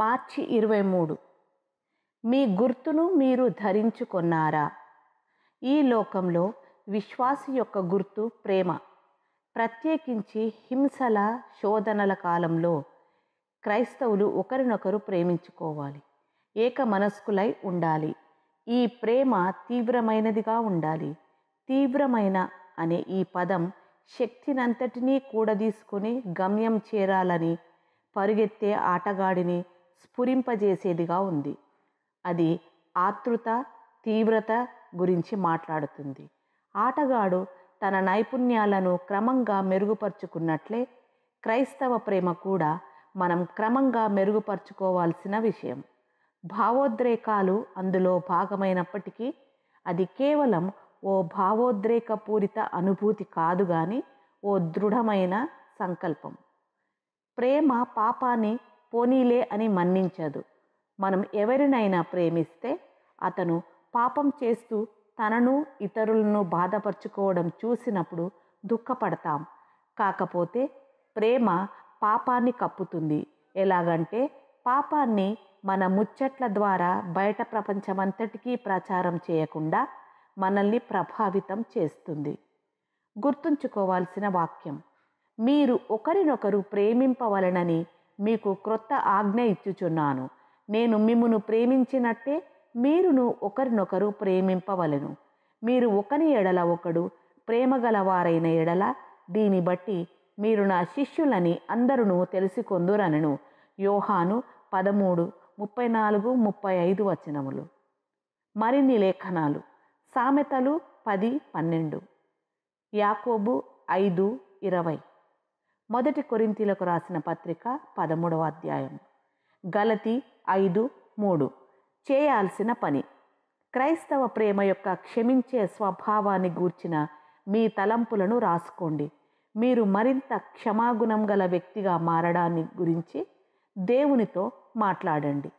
మార్చి ఇరవై మూడు మీ గుర్తును మీరు ధరించుకున్నారా ఈ లోకంలో విశ్వాసి యొక్క గుర్తు ప్రేమ ప్రత్యేకించి హింసల శోధనల కాలంలో క్రైస్తవులు ఒకరినొకరు ప్రేమించుకోవాలి ఏక మనస్కులై ఉండాలి ఈ ప్రేమ తీవ్రమైనదిగా ఉండాలి తీవ్రమైన అనే ఈ పదం శక్తినంతటినీ కూడదీసుకుని గమ్యం చేరాలని పరుగెత్తే ఆటగాడిని స్ఫురింపజేసేదిగా ఉంది అది ఆతృత తీవ్రత గురించి మాట్లాడుతుంది ఆటగాడు తన నైపుణ్యాలను క్రమంగా మెరుగుపరుచుకున్నట్లే క్రైస్తవ ప్రేమ కూడా మనం క్రమంగా మెరుగుపరుచుకోవాల్సిన విషయం భావోద్రేకాలు అందులో భాగమైనప్పటికీ అది కేవలం ఓ భావోద్రేకపూరిత అనుభూతి కాదు కానీ ఓ దృఢమైన సంకల్పం ప్రేమ పాపాన్ని పోనీలే అని మన్నించదు మనం ఎవరినైనా ప్రేమిస్తే అతను పాపం చేస్తూ తనను ఇతరులను బాధపరుచుకోవడం చూసినప్పుడు దుఃఖపడతాం కాకపోతే ప్రేమ పాపాన్ని కప్పుతుంది ఎలాగంటే పాపాన్ని మన ముచ్చట్ల ద్వారా బయట ప్రపంచమంతటికీ ప్రచారం చేయకుండా మనల్ని ప్రభావితం చేస్తుంది గుర్తుంచుకోవాల్సిన వాక్యం మీరు ఒకరినొకరు ప్రేమింపవలనని మీకు క్రొత్త ఆజ్ఞ ఇచ్చుచున్నాను నేను మిమ్మును ప్రేమించినట్టే మీరును ఒకరినొకరు ప్రేమింపవలను మీరు ఒకని ఎడల ఒకడు ప్రేమగలవారైన ఎడల దీని బట్టి మీరు నా శిష్యులని అందరూ తెలుసుకొందురనను యోహాను పదమూడు ముప్పై నాలుగు ముప్పై ఐదు వచనములు మరిన్ని లేఖనాలు సామెతలు పది పన్నెండు యాకోబు ఐదు ఇరవై మొదటి కొరింతీలకు రాసిన పత్రిక పదమూడవ అధ్యాయం గలతి ఐదు మూడు చేయాల్సిన పని క్రైస్తవ ప్రేమ యొక్క క్షమించే స్వభావాన్ని గూర్చిన మీ తలంపులను రాసుకోండి మీరు మరింత క్షమాగుణం గల వ్యక్తిగా మారడాన్ని గురించి దేవునితో మాట్లాడండి